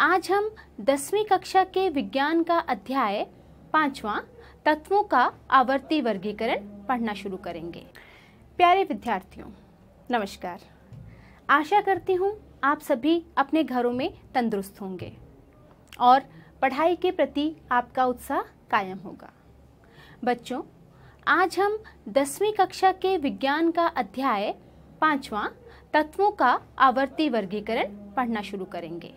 आज हम दसवीं कक्षा के विज्ञान का अध्याय पांचवा तत्वों का आवर्ती वर्गीकरण पढ़ना शुरू करेंगे प्यारे विद्यार्थियों नमस्कार आशा करती हूँ आप सभी अपने घरों में तंदुरुस्त होंगे और पढ़ाई के प्रति आपका उत्साह कायम होगा बच्चों आज हम दसवीं कक्षा के विज्ञान का अध्याय पांचवा तत्वों का आवर्ती वर्गीकरण पढ़ना शुरू करेंगे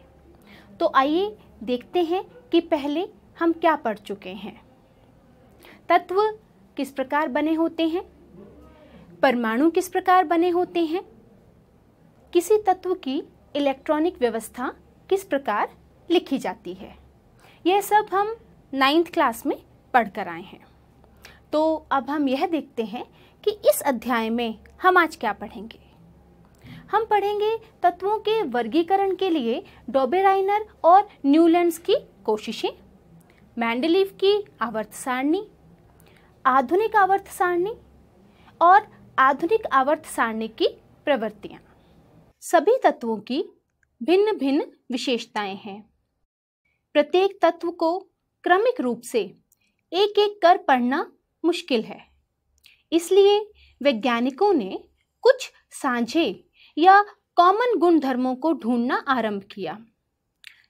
तो आइए देखते हैं कि पहले हम क्या पढ़ चुके हैं तत्व किस प्रकार बने होते हैं परमाणु किस प्रकार बने होते हैं किसी तत्व की इलेक्ट्रॉनिक व्यवस्था किस प्रकार लिखी जाती है यह सब हम नाइन्थ क्लास में पढ़ कर आए हैं तो अब हम यह देखते हैं कि इस अध्याय में हम आज क्या पढ़ेंगे हम पढ़ेंगे तत्वों के वर्गीकरण के लिए डोबेराइनर और न्यूलैंड की कोशिशें मैंडलीव की आवर्त सारणी आधुनिक आवर्त सारणी और आधुनिक आवर्त सारणी की प्रवृत्तियाँ सभी तत्वों की भिन्न भिन्न विशेषताएं हैं प्रत्येक तत्व को क्रमिक रूप से एक एक कर पढ़ना मुश्किल है इसलिए वैज्ञानिकों ने कुछ साझे या कॉमन गुण धर्मों को ढूंढना आरंभ किया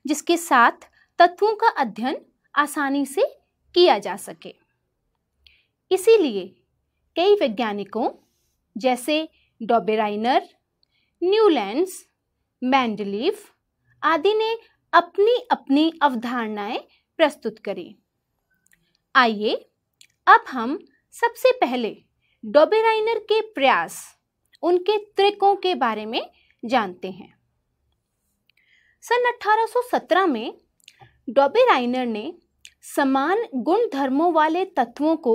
जिसके साथ तत्वों का अध्ययन आसानी से किया जा सके इसीलिए कई वैज्ञानिकों जैसे डॉबेराइनर न्यूलैंड्स मैंडलीफ आदि ने अपनी अपनी अवधारणाएं प्रस्तुत करी आइए अब हम सबसे पहले डॉबेराइनर के प्रयास उनके त्रिकों के बारे में जानते हैं सन 1817 में डॉबे राइनर ने समान गुण धर्मों वाले तत्वों को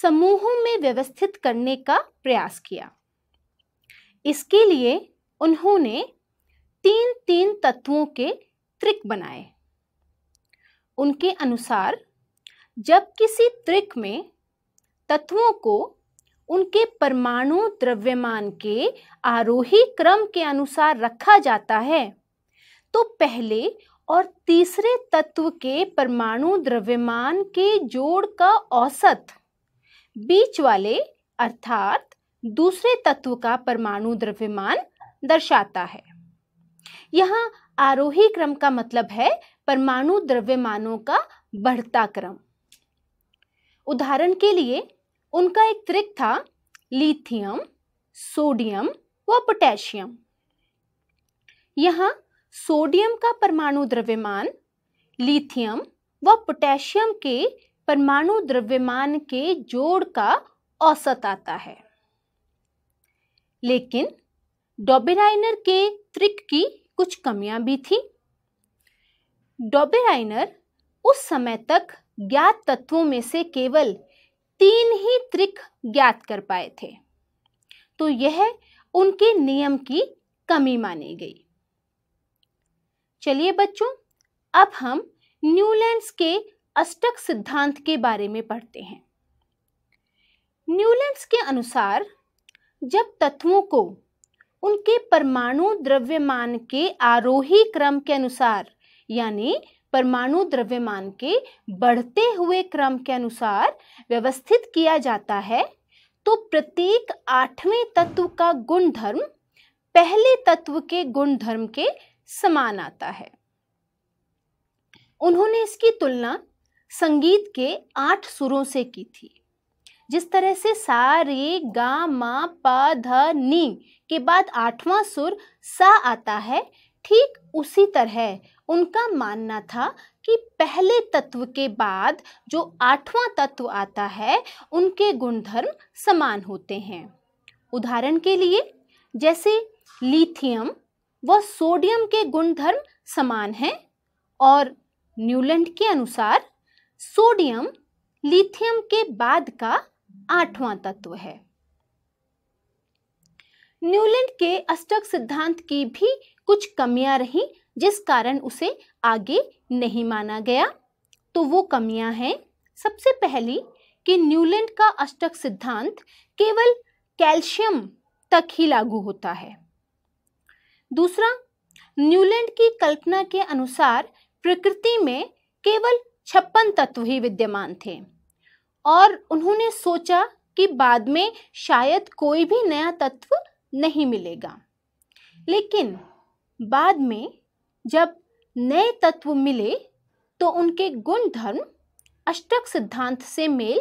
समूहों में व्यवस्थित करने का प्रयास किया इसके लिए उन्होंने तीन तीन तत्वों के त्रिक बनाए उनके अनुसार जब किसी त्रिक में तत्वों को उनके परमाणु द्रव्यमान के आरोही क्रम के अनुसार रखा जाता है तो पहले और तीसरे तत्व के परमाणु द्रव्यमान के जोड़ का औसत बीच वाले अर्थात दूसरे तत्व का परमाणु द्रव्यमान दर्शाता है यहाँ आरोही क्रम का मतलब है परमाणु द्रव्यमानों का बढ़ता क्रम उदाहरण के लिए उनका एक त्रिक था लिथियम सोडियम व पोटेशियम यहाँ सोडियम का परमाणु द्रव्यमान लिथियम व पोटेशियम के परमाणु द्रव्यमान के जोड़ का औसत आता है लेकिन डॉबेराइनर के त्रिक की कुछ कमियां भी थी डोबेराइनर उस समय तक ज्ञात तत्वों में से केवल तीन ही त्रिक ज्ञात कर पाए थे तो यह उनके नियम की कमी मानी गई चलिए बच्चों अब हम न्यूलैंड के अष्टक सिद्धांत के बारे में पढ़ते हैं न्यूलैंड के अनुसार जब तत्वों को उनके परमाणु द्रव्यमान के आरोही क्रम के अनुसार यानी परमाणु द्रव्यमान के बढ़ते हुए क्रम के अनुसार व्यवस्थित किया जाता है तो प्रत्येक आठवें तत्व का गुणधर्म पहले तत्व के गुणधर्म के समान आता है उन्होंने इसकी तुलना संगीत के आठ सुरों से की थी जिस तरह से सा रे गा मा पा ध नी के बाद आठवां सुर सा आता है ठीक उसी तरह उनका मानना था कि पहले तत्व के बाद जो आठवां तत्व आता है उनके गुणधर्म समान होते हैं उदाहरण के लिए जैसे लिथियम व सोडियम के गुणधर्म समान हैं और न्यूलैंड के अनुसार सोडियम लिथियम के बाद का आठवां तत्व है न्यूलैंड के अष्टक सिद्धांत की भी कुछ कमियां रही जिस कारण उसे आगे नहीं माना गया तो वो कमियां हैं सबसे पहली कि न्यूलैंड का अष्टक सिद्धांत केवल कैल्शियम तक ही लागू होता है दूसरा न्यूलैंड की कल्पना के अनुसार प्रकृति में केवल छप्पन तत्व ही विद्यमान थे और उन्होंने सोचा कि बाद में शायद कोई भी नया तत्व नहीं मिलेगा लेकिन बाद में जब नए तत्व मिले तो उनके गुण धर्म अष्टक सिद्धांत से मेल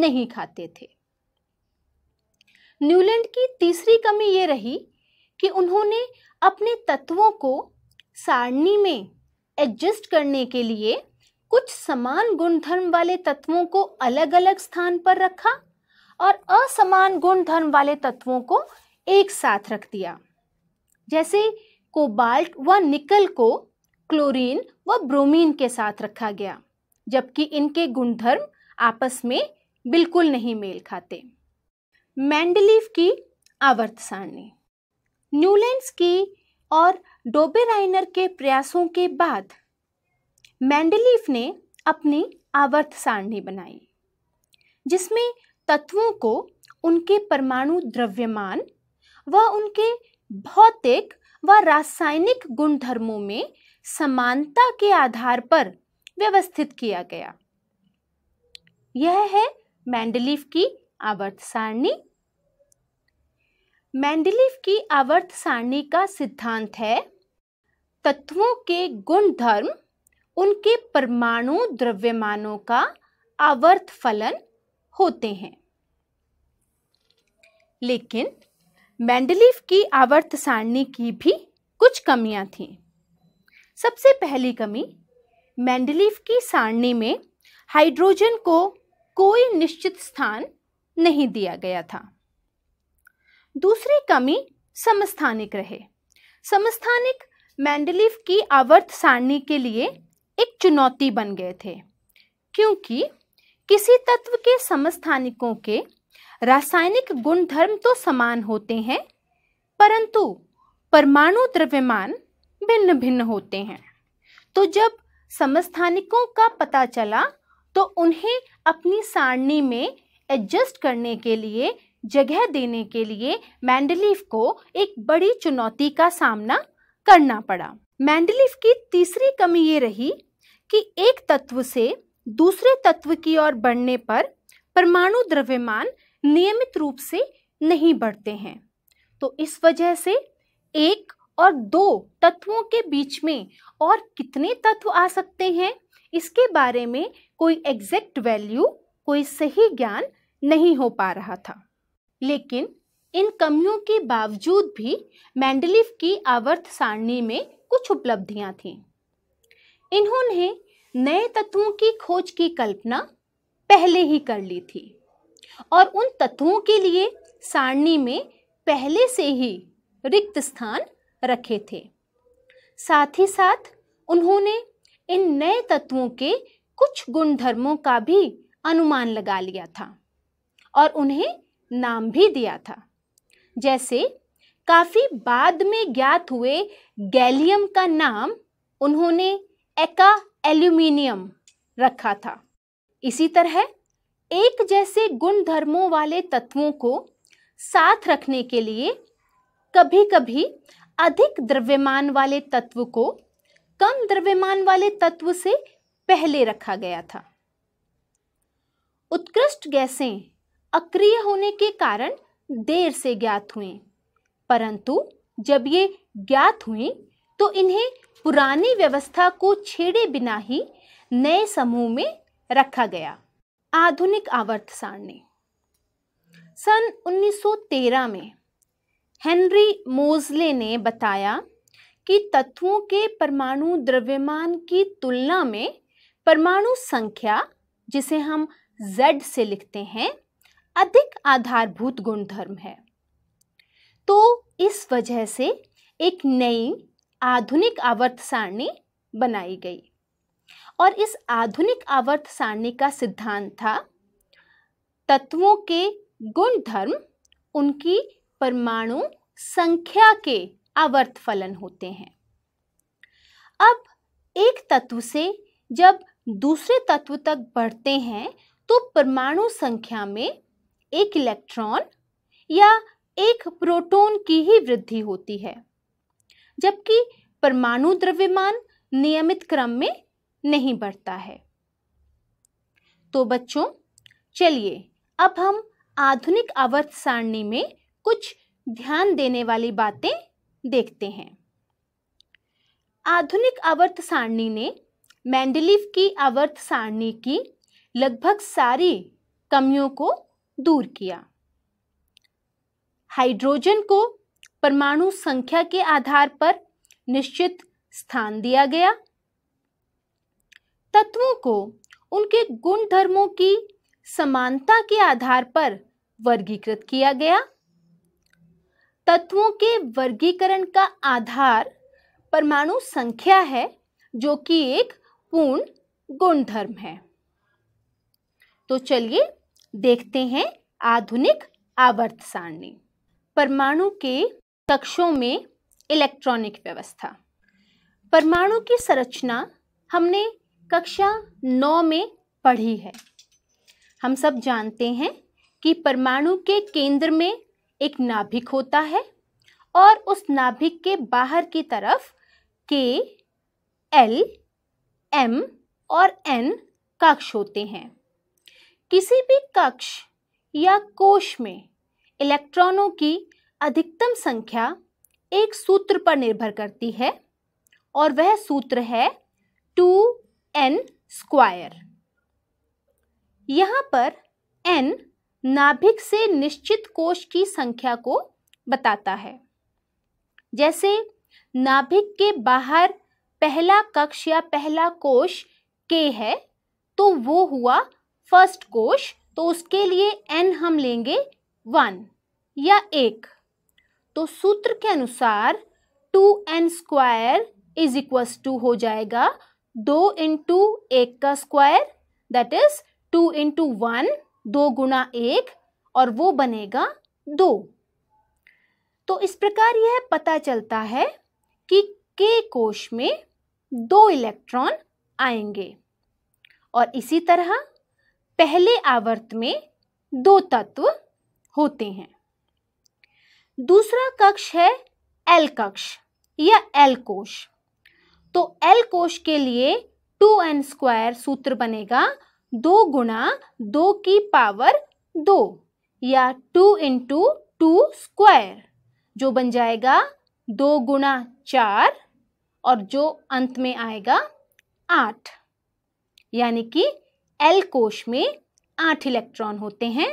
नहीं खाते थे न्यूलैंड की तीसरी कमी ये रही कि उन्होंने अपने तत्वों को सारणी में एडजस्ट करने के लिए कुछ समान गुणधर्म वाले तत्वों को अलग अलग स्थान पर रखा और असमान गुणधर्म वाले तत्वों को एक साथ रख दिया जैसे कोबाल्ट व निकल को क्लोरीन व ब्रोमीन के साथ रखा गया जबकि इनके गुणधर्म आपस में बिल्कुल नहीं मेल खाते मैंडलीव की आवर्त सारणी न्यूलैंड्स की और डोबेराइनर के प्रयासों के बाद मैंडलीफ ने अपनी आवर्त सारणी बनाई जिसमें तत्वों को उनके परमाणु द्रव्यमान व उनके भौतिक व रासायनिक गुणधर्मों में समानता के आधार पर व्यवस्थित किया गया यह है मैंडलीफ की आवर्त सारणी मैंडलीफ की आवर्त सारणी का सिद्धांत है तत्वों के गुणधर्म उनके परमाणु द्रव्यमानों का आवर्त फलन होते हैं लेकिन मैंडलीफ की आवर्त सारणी की भी कुछ कमियां थीं सबसे पहली कमी मैंडलीफ की सारणी में हाइड्रोजन को कोई निश्चित स्थान नहीं दिया गया था दूसरी कमी समस्थानिक रहे समस्थानिक मैंडलीफ की आवर्त सारणी के लिए एक चुनौती बन गए थे क्योंकि किसी तत्व के समस्थानिकों के रासायनिक गुणधर्म तो समान होते हैं परंतु परमाणु द्रव्यमान भिन्न भिन्न होते हैं तो जब समस्थानिकों का पता चला तो उन्हें अपनी सारणी में एडजस्ट करने के लिए जगह देने के लिए मैंडलीफ को एक बड़ी चुनौती का सामना करना पड़ा मैंडलीफ की तीसरी कमी ये रही कि एक तत्व से दूसरे तत्व की ओर बढ़ने पर परमाणु द्रव्यमान नियमित रूप से नहीं बढ़ते हैं तो इस वजह से एक और दो तत्वों के बीच में और कितने तत्व आ सकते हैं इसके बारे में कोई एग्जैक्ट वैल्यू कोई सही ज्ञान नहीं हो पा रहा था लेकिन इन कमियों के बावजूद भी मैंडलिफ की आवर्त सारणी में कुछ उपलब्धियां थीं इन्होंने नए तत्वों की खोज की कल्पना पहले ही कर ली थी और उन तत्वों के लिए सारणी में पहले से ही रिक्त स्थान रखे थे साथ ही साथ उन्होंने इन नए तत्वों के कुछ गुणधर्मों का भी अनुमान लगा लिया था और उन्हें नाम भी दिया था जैसे काफी बाद में ज्ञात हुए गैलियम का नाम उन्होंने एका एल्यूमिनियम रखा था इसी तरह एक जैसे गुण धर्मों वाले तत्वों को साथ रखने के लिए कभी कभी अधिक द्रव्यमान वाले तत्व को कम द्रव्यमान वाले तत्व से पहले रखा गया था उत्कृष्ट गैसें अक्रिय होने के कारण देर से ज्ञात हुई परंतु जब ये ज्ञात हुई तो इन्हें पुरानी व्यवस्था को छेड़े बिना ही नए समूह में रखा गया आधुनिक आवर्त सारणी सन 1913 में हेनरी मोजले ने बताया कि तत्वों के परमाणु द्रव्यमान की तुलना में परमाणु संख्या जिसे हम Z से लिखते हैं अधिक आधारभूत गुणधर्म है तो इस वजह से एक नई आधुनिक आवर्त सारणी बनाई गई और इस आधुनिक आवर्त सारणी का सिद्धांत था तत्वों के गुण धर्म उनकी परमाणु संख्या के आवर्त फलन होते हैं अब एक तत्व से जब दूसरे तत्व तक बढ़ते हैं तो परमाणु संख्या में एक इलेक्ट्रॉन या एक प्रोटॉन की ही वृद्धि होती है जबकि परमाणु द्रव्यमान नियमित क्रम में नहीं बढ़ता है तो बच्चों चलिए अब हम आधुनिक आवर्त सारणी में कुछ ध्यान देने वाली बातें देखते हैं आधुनिक आवर्त सारणी ने मैंडलीफ की आवर्त सारणी की लगभग सारी कमियों को दूर किया हाइड्रोजन को परमाणु संख्या के आधार पर निश्चित स्थान दिया गया तत्वों को उनके गुण धर्मों की समानता के आधार पर वर्गीकृत किया गया तत्वों के वर्गीकरण का आधार परमाणु संख्या है जो कि एक पूर्ण गुणधर्म है तो चलिए देखते हैं आधुनिक आवर्त सारणी परमाणु के कक्षों में इलेक्ट्रॉनिक व्यवस्था परमाणु की संरचना हमने कक्षा नौ में पढ़ी है हम सब जानते हैं कि परमाणु के केंद्र में एक नाभिक होता है और उस नाभिक के बाहर की तरफ के एल एम और एन कक्ष होते हैं किसी भी कक्ष या कोश में इलेक्ट्रॉनों की अधिकतम संख्या एक सूत्र पर निर्भर करती है और वह सूत्र है टू एन स्क्वायर यहाँ पर एन नाभिक से निश्चित कोश की संख्या को बताता है जैसे नाभिक के बाहर पहला कक्ष या पहला कोश के है तो वो हुआ फर्स्ट कोश तो उसके लिए एन हम लेंगे वन या एक तो सूत्र के अनुसार two n square is equals to हो जाएगा दो इंटू एक का square that is two into one दो गुणा एक और वो बनेगा दो तो इस प्रकार यह पता चलता है कि के कोश में दो इलेक्ट्रॉन आएंगे और इसी तरह पहले आवर्त में दो तत्व होते हैं दूसरा कक्ष है एल कक्ष या एल कोश तो एल कोश के लिए टू एन स्क्वायर सूत्र बनेगा दो गुणा दो की पावर दो या टू इंटू टू स्क्वायर जो बन जाएगा दो गुणा चार और जो अंत में आएगा आठ यानी कि एल कोश में आठ इलेक्ट्रॉन होते हैं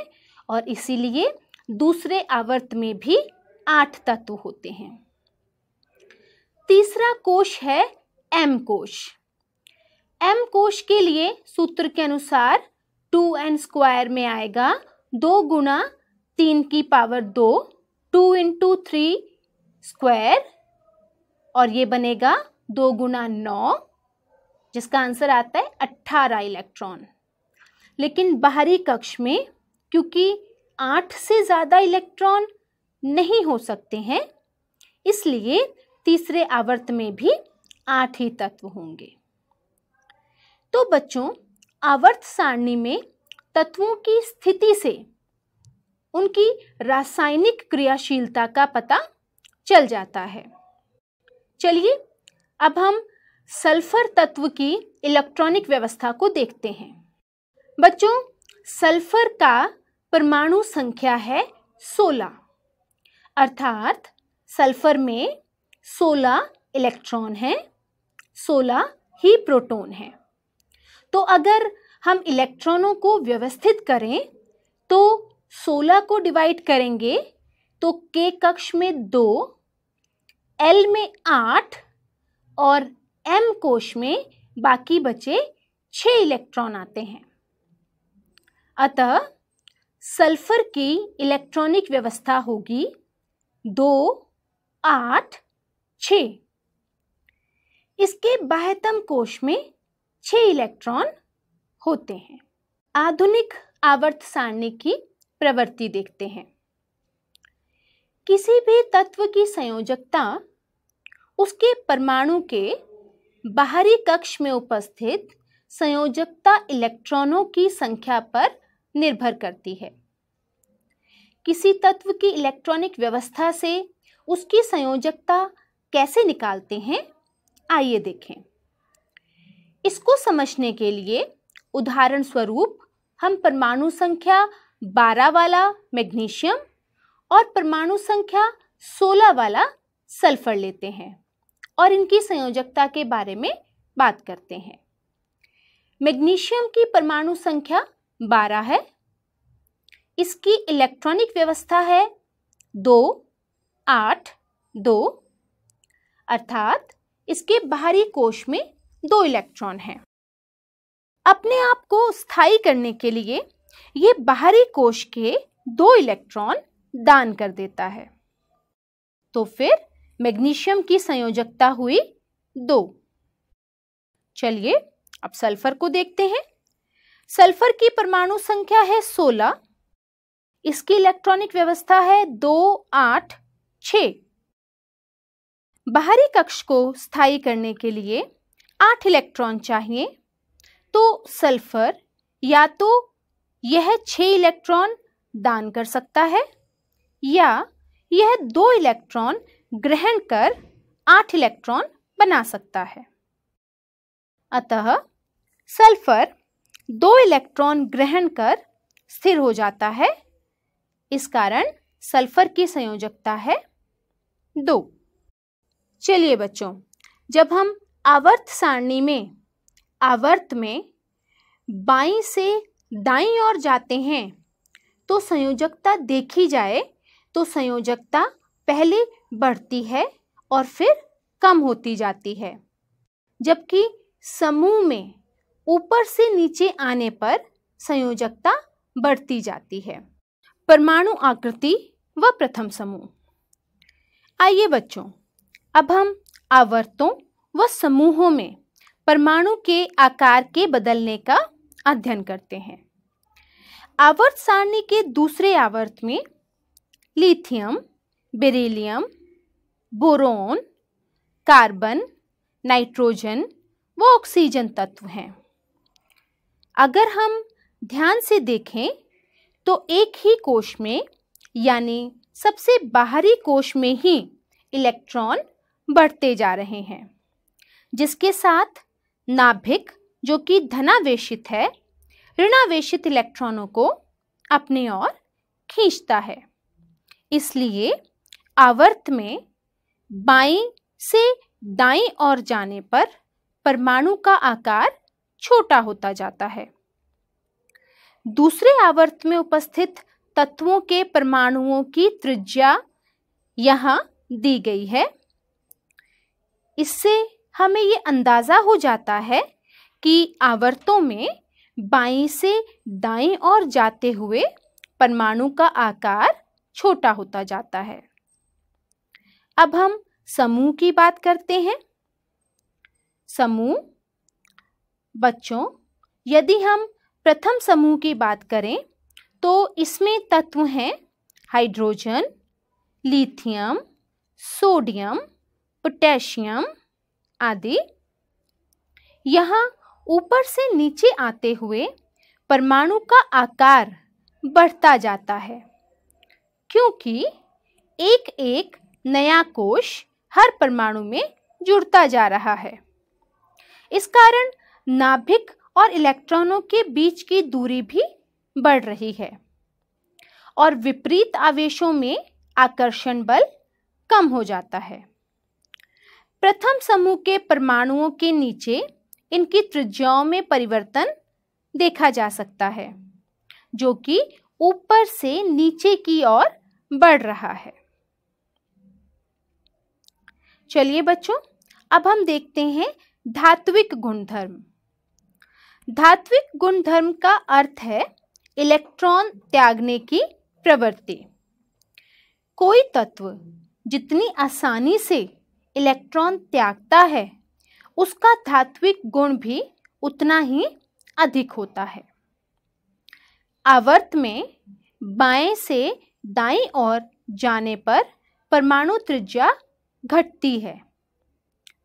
और इसीलिए दूसरे आवर्त में भी आठ तत्व होते हैं तीसरा कोश है एम कोश एम कोश के लिए सूत्र के अनुसार टू एन स्क्वायर में आएगा दो गुना तीन की पावर दो टू इंटू थ्री स्क्वायर और ये बनेगा दो गुना नौ जिसका आंसर आता है अट्ठारह इलेक्ट्रॉन लेकिन बाहरी कक्ष में क्योंकि आठ से ज़्यादा इलेक्ट्रॉन नहीं हो सकते हैं इसलिए तीसरे आवर्त में भी आठ ही तत्व होंगे तो बच्चों आवर्त सारणी में तत्वों की स्थिति से उनकी रासायनिक क्रियाशीलता का पता चल जाता है चलिए अब हम सल्फर तत्व की इलेक्ट्रॉनिक व्यवस्था को देखते हैं बच्चों सल्फर का परमाणु संख्या है 16 अर्थात सल्फर में 16 इलेक्ट्रॉन हैं सोलह ही प्रोटोन हैं तो अगर हम इलेक्ट्रॉनों को व्यवस्थित करें तो सोलह को डिवाइड करेंगे तो के कक्ष में दो एल में आठ और एम कोश में बाकी बचे छः इलेक्ट्रॉन आते हैं अतः सल्फर की इलेक्ट्रॉनिक व्यवस्था होगी दो आठ छः इसके बाह्यतम कोश में छह इलेक्ट्रॉन होते हैं आधुनिक आवर्त सारणी की प्रवृत्ति देखते हैं किसी भी तत्व की संयोजकता उसके परमाणु के बाहरी कक्ष में उपस्थित संयोजकता इलेक्ट्रॉनों की संख्या पर निर्भर करती है किसी तत्व की इलेक्ट्रॉनिक व्यवस्था से उसकी संयोजकता कैसे निकालते हैं आइए देखें इसको समझने के लिए उदाहरण स्वरूप हम परमाणु संख्या 12 वाला मैग्नीशियम और परमाणु संख्या 16 वाला सल्फर लेते हैं और इनकी संयोजकता के बारे में बात करते हैं मैग्नीशियम की परमाणु संख्या 12 है इसकी इलेक्ट्रॉनिक व्यवस्था है दो आठ दो अर्थात इसके बाहरी कोश में दो इलेक्ट्रॉन हैं अपने आप को स्थायी करने के लिए ये बाहरी कोश के दो इलेक्ट्रॉन दान कर देता है तो फिर मैग्नीशियम की संयोजकता हुई दो चलिए अब सल्फर को देखते हैं सल्फर की परमाणु संख्या है सोलह इसकी इलेक्ट्रॉनिक व्यवस्था है दो आठ छ बाहरी कक्ष को स्थायी करने के लिए आठ इलेक्ट्रॉन चाहिए तो सल्फर या तो यह छह इलेक्ट्रॉन दान कर सकता है या यह दो इलेक्ट्रॉन ग्रहण कर आठ इलेक्ट्रॉन बना सकता है अतः सल्फर दो इलेक्ट्रॉन ग्रहण कर स्थिर हो जाता है इस कारण सल्फर की संयोजकता है दो चलिए बच्चों जब हम आवर्त सारणी में आवर्त में बाई से दाई और जाते हैं तो संयोजकता देखी जाए तो संयोजकता पहले बढ़ती है और फिर कम होती जाती है जबकि समूह में ऊपर से नीचे आने पर संयोजकता बढ़ती जाती है परमाणु आकृति व प्रथम समूह आइए बच्चों अब हम आवर्तों व समूहों में परमाणु के आकार के बदलने का अध्ययन करते हैं आवर्त सारणी के दूसरे आवर्त में lithium beryllium boron carbon nitrogen व ऑक्सीजन तत्व हैं अगर हम ध्यान से देखें तो एक ही कोश में यानी सबसे बाहरी कोश में ही इलेक्ट्रॉन बढ़ते जा रहे हैं जिसके साथ नाभिक जो कि धनावेशित है ऋणावेशित इलेक्ट्रॉनों को अपने ओर खींचता है इसलिए आवर्त में बाई से दाई ओर जाने पर परमाणु का आकार छोटा होता जाता है दूसरे आवर्त में उपस्थित तत्वों के परमाणुओं की त्रिज्या यहाँ दी गई है इससे हमें ये अंदाज़ा हो जाता है कि आवर्तों में बाई से दाएं और जाते हुए परमाणु का आकार छोटा होता जाता है अब हम समूह की बात करते हैं समूह बच्चों यदि हम प्रथम समूह की बात करें तो इसमें तत्व हैं हाइड्रोजन लिथियम सोडियम पोटेशियम आदि यहाँ ऊपर से नीचे आते हुए परमाणु का आकार बढ़ता जाता है क्योंकि एक एक नया कोश हर परमाणु में जुड़ता जा रहा है इस कारण नाभिक और इलेक्ट्रॉनों के बीच की दूरी भी बढ़ रही है और विपरीत आवेशों में आकर्षण बल कम हो जाता है प्रथम समूह के परमाणुओं के नीचे इनकी त्रिज्याओं में परिवर्तन देखा जा सकता है जो कि ऊपर से नीचे की ओर बढ़ रहा है चलिए बच्चों अब हम देखते हैं धात्विक गुणधर्म धात्विक गुणधर्म का अर्थ है इलेक्ट्रॉन त्यागने की प्रवृत्ति कोई तत्व जितनी आसानी से इलेक्ट्रॉन त्यागता है उसका धात्विक गुण भी उतना ही अधिक होता है आवर्त में बाएं से दाएं ओर जाने पर परमाणु त्रिज्या घटती है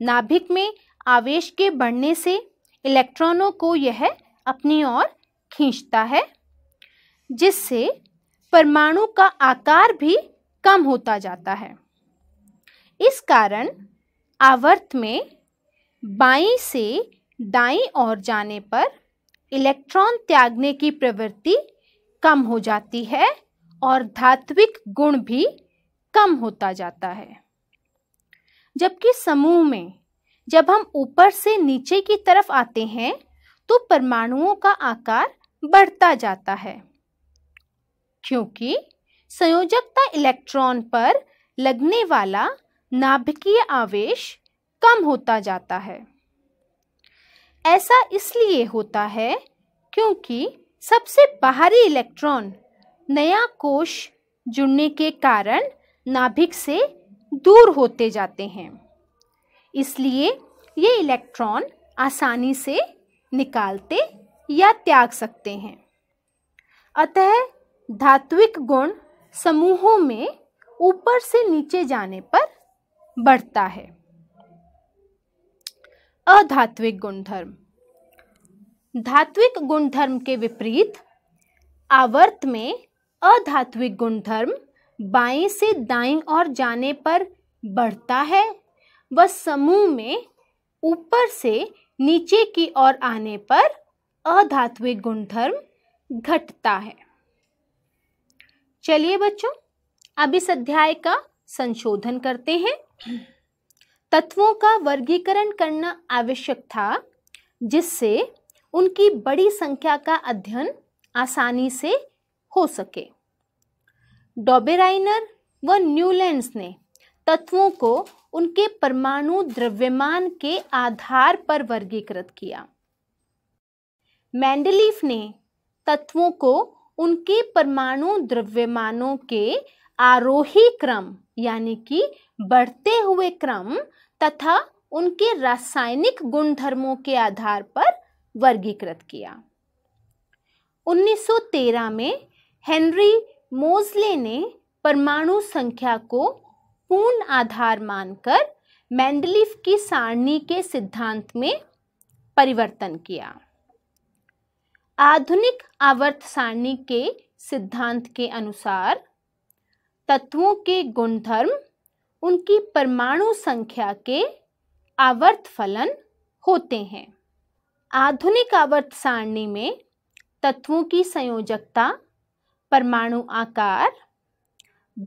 नाभिक में आवेश के बढ़ने से इलेक्ट्रॉनों को यह अपनी ओर खींचता है जिससे परमाणु का आकार भी कम होता जाता है इस कारण आवर्त में बाई से दाई और जाने पर इलेक्ट्रॉन त्यागने की प्रवृत्ति कम हो जाती है और धात्विक गुण भी कम होता जाता है जबकि समूह में जब हम ऊपर से नीचे की तरफ आते हैं तो परमाणुओं का आकार बढ़ता जाता है क्योंकि संयोजकता इलेक्ट्रॉन पर लगने वाला नाभिकीय आवेश कम होता जाता है ऐसा इसलिए होता है क्योंकि सबसे बाहरी इलेक्ट्रॉन नया कोश जुड़ने के कारण नाभिक से दूर होते जाते हैं इसलिए ये इलेक्ट्रॉन आसानी से निकालते या त्याग सकते हैं अतः धात्विक गुण समूहों में ऊपर से नीचे जाने पर बढ़ता है अधात्विक गुणधर्म धात्विक गुणधर्म के विपरीत आवर्त में अधात्विक गुणधर्म बाएं से दाएं और जाने पर बढ़ता है व समूह में ऊपर से नीचे की ओर आने पर अधात्विक गुणधर्म घटता है चलिए बच्चों अब इस अध्याय का संशोधन करते हैं तत्वों का वर्गीकरण करना आवश्यक था जिससे उनकी बड़ी संख्या का अध्ययन आसानी से हो सके डॉबेराइनर व न्यूलैंड ने तत्वों को उनके परमाणु द्रव्यमान के आधार पर वर्गीकृत किया मैंडलीफ ने तत्वों को उनके परमाणु द्रव्यमानों के आरोही क्रम यानी कि बढ़ते हुए क्रम तथा उनके रासायनिक गुणधर्मों के आधार पर वर्गीकृत किया 1913 में हेनरी मोजले ने परमाणु संख्या को पूर्ण आधार मानकर मैंडलिफ की सारणी के सिद्धांत में परिवर्तन किया आधुनिक आवर्त सारणी के सिद्धांत के अनुसार तत्वों के गुणधर्म उनकी परमाणु संख्या के आवर्त फलन होते हैं आधुनिक आवर्त सारणी में तत्वों की संयोजकता परमाणु आकार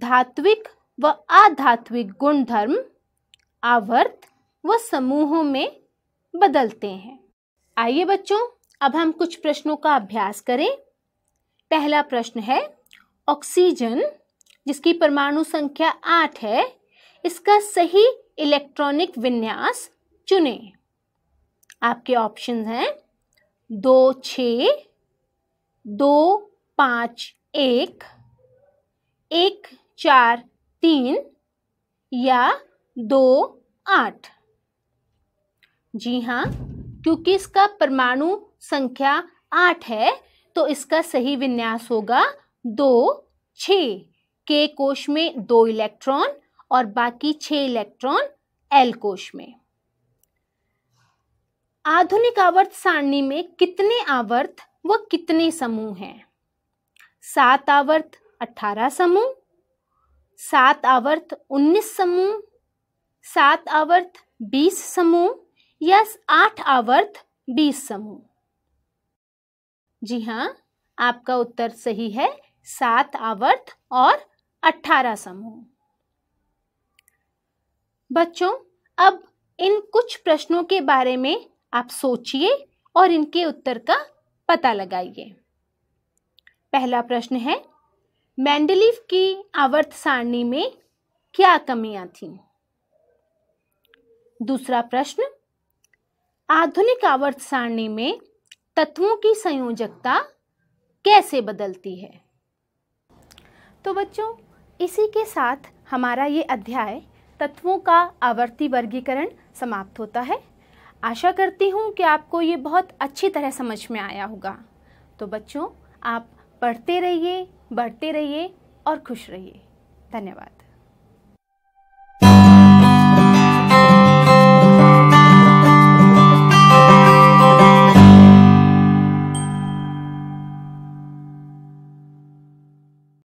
धात्विक व आधात्विक गुणधर्म आवर्त व समूहों में बदलते हैं आइए बच्चों अब हम कुछ प्रश्नों का अभ्यास करें पहला प्रश्न है ऑक्सीजन जिसकी परमाणु संख्या आठ है इसका सही इलेक्ट्रॉनिक विन्यास चुने आपके ऑप्शन हैं दो छ दो पाँच एक एक चार तीन या दो आठ जी हाँ क्योंकि इसका परमाणु संख्या आठ है तो इसका सही विन्यास होगा दो छः के कोश में दो इलेक्ट्रॉन और बाकी छह इलेक्ट्रॉन एल कोश में आधुनिक आवर्त सारणी में कितने आवर्त व कितने समूह हैं सात आवर्त अठारह समूह सात आवर्त उन्नीस समूह सात आवर्त बीस समूह या आठ आवर्त बीस समूह जी हाँ आपका उत्तर सही है सात आवर्त और 18 समूह बच्चों अब इन कुछ प्रश्नों के बारे में आप सोचिए और इनके उत्तर का पता लगाइए पहला प्रश्न है मैंडलीफ की आवर्त सारणी में क्या कमियां थीं? दूसरा प्रश्न आधुनिक आवर्त सारणी में तत्वों की संयोजकता कैसे बदलती है तो बच्चों इसी के साथ हमारा ये अध्याय तत्वों का आवर्ती वर्गीकरण समाप्त होता है आशा करती हूँ कि आपको ये बहुत अच्छी तरह समझ में आया होगा तो बच्चों आप पढ़ते रहिए बढ़ते रहिए और खुश रहिए धन्यवाद